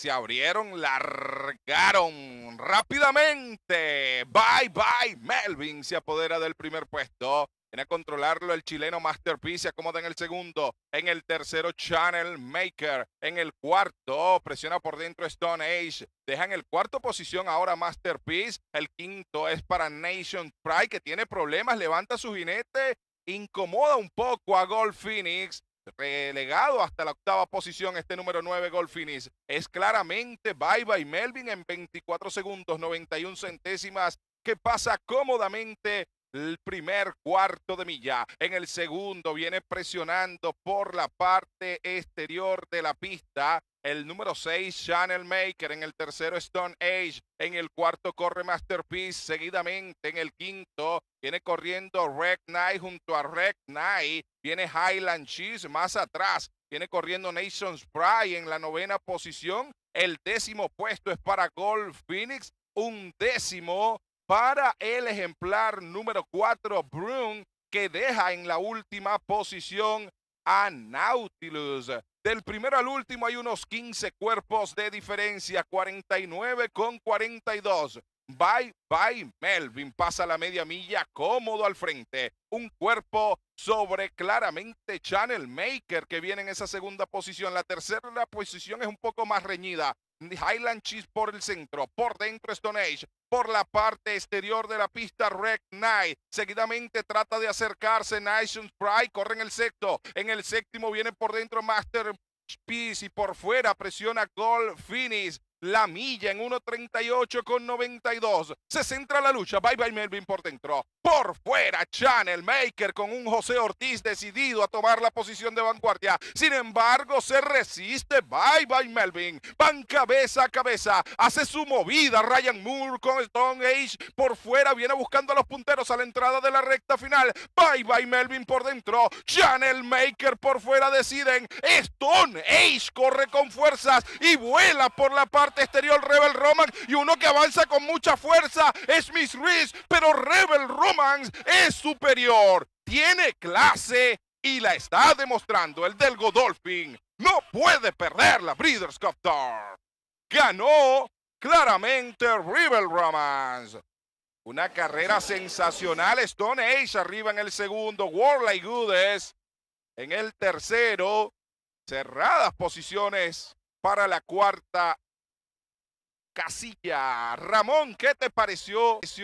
se abrieron, largaron rápidamente. Bye bye, Melvin se apodera del primer puesto. Viene a controlarlo el chileno Masterpiece, se acomoda en el segundo, en el tercero Channel Maker, en el cuarto presiona por dentro Stone Age, deja en el cuarto posición ahora Masterpiece, el quinto es para Nation Pride que tiene problemas, levanta su jinete, incomoda un poco a Gold Phoenix, relegado hasta la octava posición este número 9 Golfinis. Es claramente Bye Bye Melvin en 24 segundos 91 centésimas que pasa cómodamente el primer cuarto de milla. En el segundo viene presionando por la parte exterior de la pista el número 6, Channel Maker. En el tercero, Stone Age. En el cuarto, corre Masterpiece. Seguidamente, en el quinto, viene corriendo Red Knight junto a Red Knight. Viene Highland Cheese más atrás. Viene corriendo Nations Pride en la novena posición. El décimo puesto es para Gold Phoenix. Un décimo para el ejemplar número 4, Brune, que deja en la última posición a Nautilus. Del primero al último hay unos 15 cuerpos de diferencia, 49 con 42. Bye, bye, Melvin. Pasa la media milla cómodo al frente. Un cuerpo sobre claramente Channel Maker que viene en esa segunda posición. La tercera posición es un poco más reñida. Highland Cheese por el centro. Por dentro Stone Age por la parte exterior de la pista Red Knight. Seguidamente trata de acercarse Nation Sprite corre en el sexto, en el séptimo viene por dentro Master y por fuera presiona Gold Finish la milla en 1.38 con 92. Se centra la lucha. Bye bye Melvin por dentro. Por fuera, Channel Maker con un José Ortiz decidido a tomar la posición de vanguardia. Sin embargo, se resiste. Bye bye Melvin. Van cabeza a cabeza. Hace su movida Ryan Moore con Stone Age. Por fuera viene buscando a los punteros a la entrada de la recta final. Bye bye Melvin por dentro. Channel Maker por fuera deciden. Stone Age corre con fuerzas y vuela por la parte exterior Rebel Romance y uno que avanza con mucha fuerza es Miss Reese, pero Rebel Romance es superior, tiene clase y la está demostrando. El del Godolphin no puede perder la Breeders' Cup Ganó claramente Rebel Romance. Una carrera sensacional. Stone Age arriba en el segundo. Warlike Goodes en el tercero. Cerradas posiciones para la cuarta Casilla. Ramón, ¿qué te pareció?